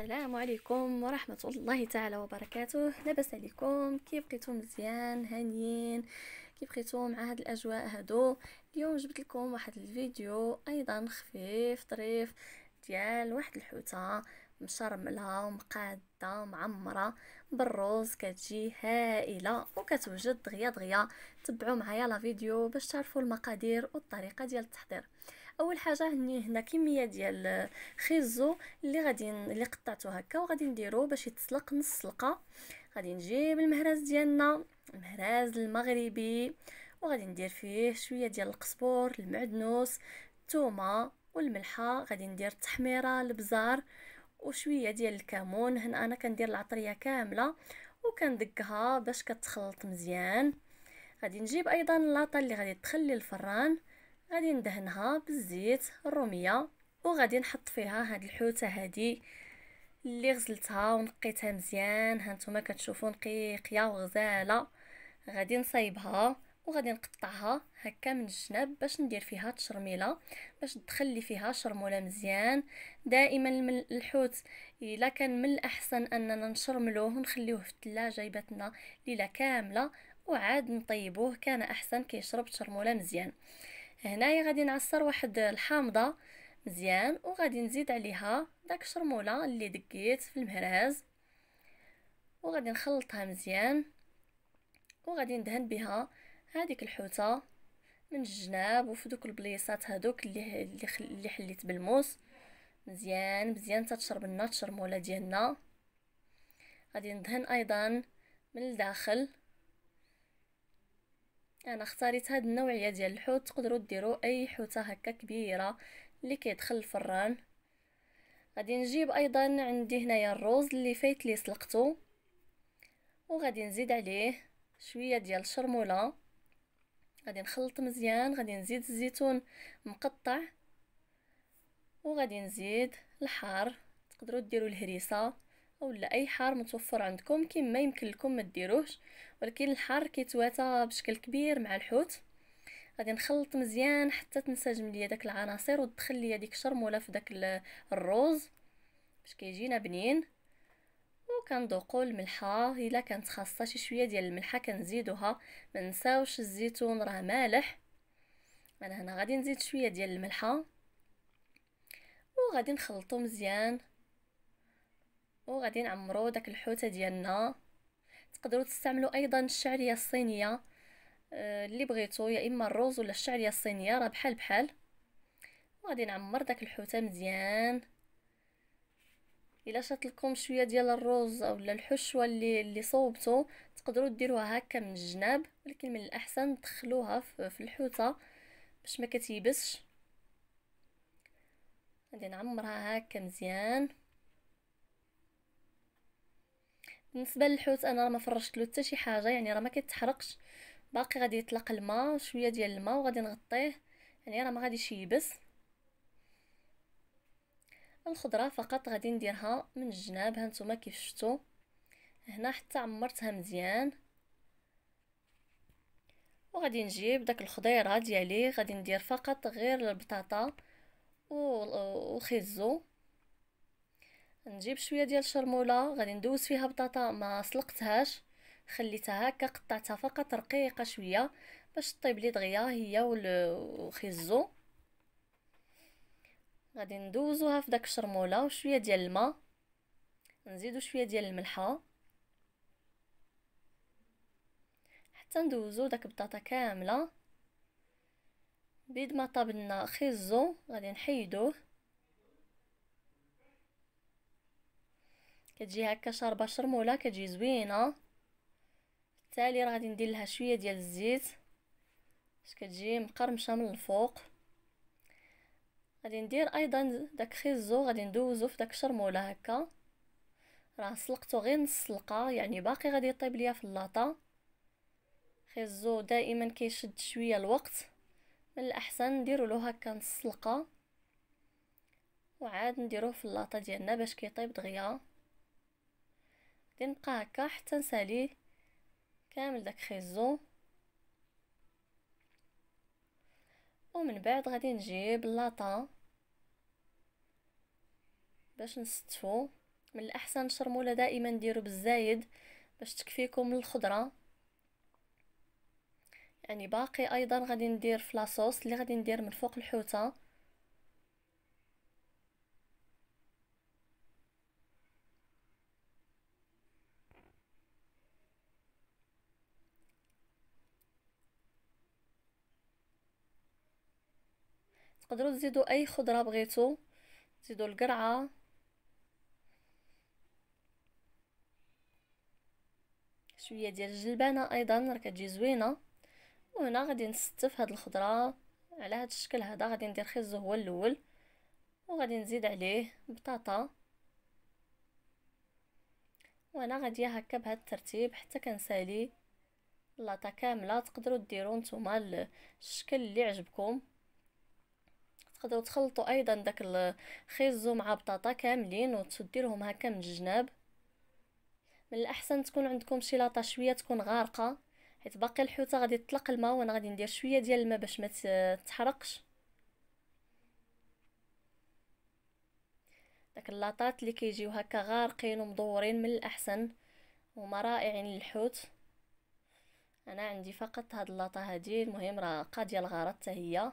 السلام عليكم ورحمة الله تعالى وبركاته لاباس عليكم كيف بقيتو مزيان هانيين كيف بقيتو مع هاد الاجواء هادو اليوم جبت لكم واحد الفيديو ايضا خفيف طريف ديال واحد الحوتة مشرملة ومقاده معمره بالروز كتجي هائله وكتوجد دغيا دغيا تبعوا معايا لا فيديو باش تعرفوا المقادير والطريقه ديال التحضير اول حاجه هني هنا كميه ديال خيزو اللي غادي اللي قطعته هكا وغادي نديرو باش يتسلق نص سلقه غادي نجيب المهراز ديالنا المهراز المغربي وغادي ندير فيه شويه ديال القزبر المعدنوس الثومه والملحه غادي ندير التحميره البزار وشويه ديال الكمون هنا انا كندير العطريه كامله وكندقها باش كتخلط مزيان غادي نجيب ايضا اللاطه اللي غادي تخلي الفران غادي ندهنها بالزيت الروميه وغادي نحط فيها هاد الحوته هادي اللي غزلتها ونقيتها مزيان هانتوما كتشوفوا نقيقيه وغزاله غادي نصايبها وغادي نقطعها هكا من الجناب باش ندير فيها التشرميله باش تخلي فيها شرموله مزيان دائما الحوت الا كان من الاحسن اننا نشرملوه ونخليوه في الثلاجه يباتنا ليله كامله وعاد نطيبوه كان احسن كيشرب تشرموله مزيان هنايا غادي نعصر واحد الحامضه مزيان وغادي نزيد عليها داك الشرموله اللي دقيت في المهراز وغادي نخلطها مزيان وغادي ندهن بها هذيك الحوته من الجناب وفي دوك البليصات هذوك اللي اللي حليت بالموس مزيان مزيان تتشرب لنا الشرموله ديالنا غادي ندهن ايضا من الداخل انا اختاريت هاد النوعيه ديال الحوت تقدروا ديروا اي حوته هكا كبيره اللي كيدخل الفران غادي نجيب ايضا عندي هنايا الروز اللي فايت لي سلقته وغادي نزيد عليه شويه ديال الشرموله غادي نخلط مزيان غادي نزيد الزيتون مقطع وغادي نزيد الحار تقدروا ديروا الهريسه ولا اي حار متوفر عندكم كيما ما يمكن لكم ما ديروهش ولكن الحار كيتواتى بشكل كبير مع الحوت غادي نخلط مزيان حتى تنسجم ليا داك العناصر وتدخل ليا ديك الشرموله في داك الروز باش كيجينا بنين وكندوقوا الملحه الا كانت خاصه شي شويه ديال الملحه كنزيدوها ما نساوش الزيتون راه مالح انا هنا غادي نزيد شويه ديال الملحه وغادي نخلطو مزيان وغادي نعمرو داك الحوته ديالنا تقدروا تستعملوا ايضا الشعريه الصينيه آه، اللي بغيتو يا اما الروز ولا الشعريه الصينيه راه بحال بحال وغادي نعمر داك الحوته مزيان الا شات لكم شويه ديال الروز اولا الحشوه اللي اللي صوبتو تقدروا ديروها هكا من الجناب ولكن من الاحسن تدخلوها في الحوته باش ما كتيبسش غادي نعمرها هكا مزيان بالنسبه للحوت انا ما فرشت له حتى شي حاجه يعني راه ما كيتحرقش باقي غادي يطلق الماء شويه ديال الماء وغادي نغطيه يعني راه ما غاديش يبس الخضره فقط غادي نديرها من الجناب هانتوما كيف شفتوا هنا حتى عمرتها مزيان وغادي نجيب داك الخضيره ديالي غادي ندير فقط غير البطاطا والخيزو نجيب شويه ديال الشرموله غادي ندوز فيها بطاطا ما سلقتهاش خليتها هكا قطعتها فقط رقيقه شويه باش طيب لي دغيا هي والخيزو غادي ندوزوها في داك الشرموله وشويه ديال الماء نزيدو شويه ديال الملحه حتى ندوزو داك البطاطا كامله بيد ما طاب لنا خيزو غادي نحيدوه كتجي هكا شاربه شرموله كتجي زوينه بالتالي راه غادي ندير لها شويه ديال الزيت باش كتجي مقرمشه من الفوق غادي ندير ايضا داك خيزو غادي ندوزو في داك الشرموله هكا راه سلقته غير نص سلقه يعني باقي غادي يطيب ليا في اللاطه خيزو دائما كيشد شويه الوقت من الاحسن نديرو له هكا نص سلقه وعاد نديروه في اللاطه ديالنا باش كيطيب دغيا كنبقى هكا حتى نساليه كامل داك خيزو ومن بعد غادي نجيب لاطا باش نستفو من الاحسن الشرموله دائما نديرو بالزايد باش تكفيكم الخضره يعني باقي ايضا غادي ندير فلاصوص اللي غادي ندير من فوق الحوته تقدروا تزيدوا اي خضره بغيتو تزيدوا القرعه شويه ديال الجلبانه ايضا راه كتجي زوينه وهنا غادي نستف هذه الخضره على هذا الشكل هذا غادي ندير خيزو هو الاول وغادي نزيد عليه بطاطا وانا غادي هكا بهاد الترتيب حتى كنسالي لاطا كامله تقدروا ديروا نتوما الشكل اللي عجبكم تقدروا تخلطوا ايضا داك الخيزو مع بطاطا كاملين وتديرهم هكا من الجناب من الاحسن تكون عندكم شي لاطه شويه تكون غارقه حيت باقي الحوته غادي تطلق الماء وانا غادي ندير شويه ديال الماء باش ما تحرقش داك اللاطات اللي كيجيو هكا غارقين ومدورين من الاحسن هما رائعين للحوت انا عندي فقط هاد اللاطه هادي المهم راه قاديه الغرض حتى هي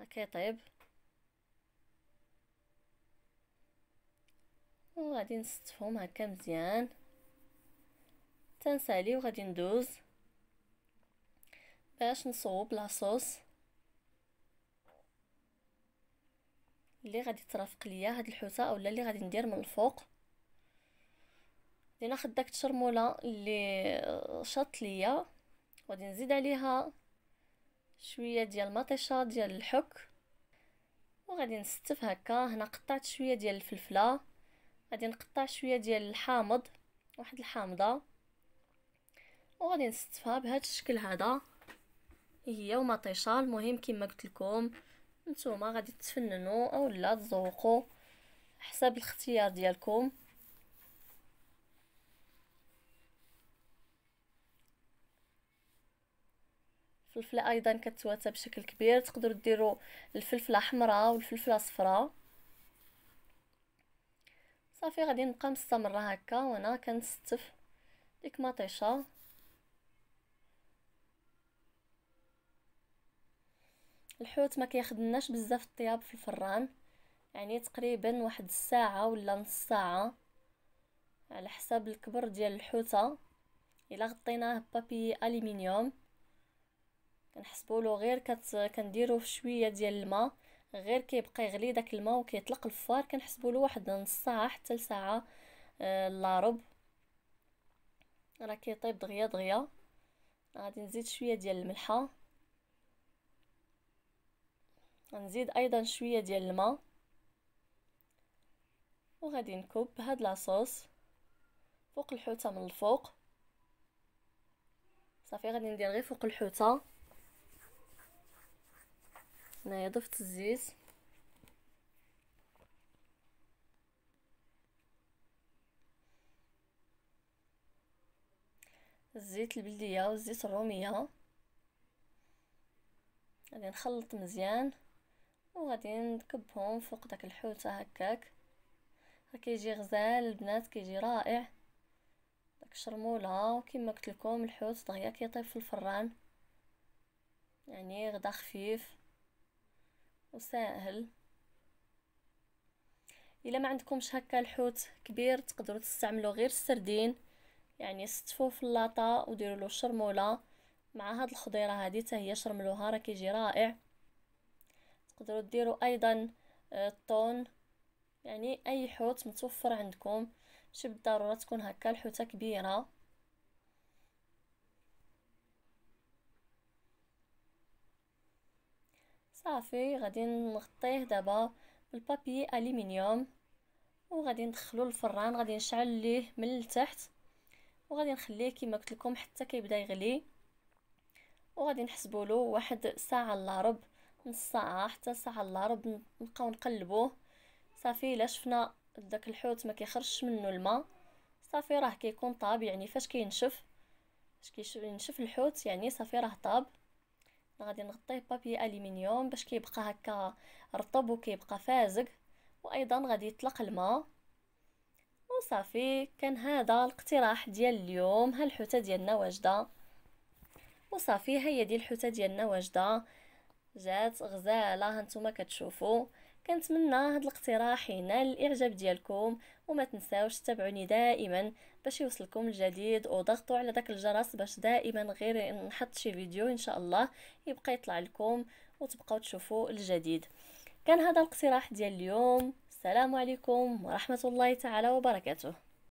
اوكي طيب وغادي نصطفهم هكا مزيان تنسالي وغادي ندوز باش نصوب لاصوص اللي غادي ترافق ليا هاد الحوته اولا اللي غادي ندير من الفوق غادي ناخد داك الشرموله اللي شط ليا وغادي نزيد عليها شويه ديال مطيشه ديال الحك وغادي نستف هكا هنا قطعت شويه ديال الفلفله غادي نقطع شويه ديال الحامض واحد الحامضه وغادي نستفها بهذا الشكل هذا هي ومطيشه المهم كما قلت لكم نتوما غادي تفننوا اولا تذوقوا حسب الاختيار ديالكم الفلفله ايضا كتواتى بشكل كبير تقدروا ديروا الفلفله حمراء والفلفله صفراء صافي غادي نبقى مستمره هكا وانا كنستف ديك مطيشه الحوت ما كيخدمناش بزاف الطياب في الفران يعني تقريبا واحد الساعه ولا نص ساعه على حساب الكبر ديال الحوته الا غطيناه بابي الومنيوم كنحسبولو غير كت... كنديرو شويه ديال الماء غير كيبقى يغلي داك الماء وكيطلق الفار كنحسبولو واحد نص ساعه حتى لساعه الا آه، راه كيطيب دغيا دغيا غادي نزيد شويه ديال الملحه غنزيد ايضا شويه ديال الماء وغادي نكب هاد لاصوص فوق الحوته من الفوق صافي غادي ندير غير فوق الحوته هنايا ضفت الزيت الزيت البلديه والزيت الروميه غادي نخلط مزيان وغادي نكبهم فوق داك الحوته هكاك راه كيجي غزال البنات كيجي رائع داك الشرموله وكما قلت لكم الحوت دغيا كيطيب في الفران يعني غدا خفيف وسهل الا ما عندكمش هكا الحوت كبير تقدروا تستعملوا غير السردين يعني ستفوه في اللاطه وديروا له الشرموله مع هاد الخضيره هادي حتى هي شرملوها راه كيجي رائع تقدروا ديروا ايضا آه، الطون يعني اي حوت متوفر عندكم ماشي بالضروره تكون هكا الحوته كبيره صافي غادي نغطيه دابا بالبابي الومنيوم وغادي ندخلو الفران غادي نشعل ليه من التحت وغادي نخليه كما قلت لكم حتى كيبدا يغلي وغادي نحسبوا له واحد ساعه الا ربع نص ساعه حتى ساعه الا ربع نبقاو نقلبوه صافي الا شفنا داك الحوت ما كيخرجش منه الماء صافي راه كيكون طاب يعني فاش كينشف فاش كينشف الحوت يعني صافي راه طاب غادي نغطيه بابي الومنيوم باش كيبقى هكا رطب وكيبقى فازق وايضا غادي يطلق الماء وصافي كان هذا الاقتراح ديال اليوم ها الحوته ديالنا واجده وصافي هي دي الحوته ديالنا واجده جات غزاله هانتوما كتشوفوا كنتمنى هذا الاقتراح ينال الاعجاب ديالكم وما تنساوش تتابعوني دائما باش يوصلكم الجديد وضغطوا على داك الجرس باش دائما غير نحط شي فيديو ان شاء الله يبقى يطلع لكم وتبقاو تشوفوا الجديد كان هذا الاقتراح ديال اليوم السلام عليكم ورحمه الله تعالى وبركاته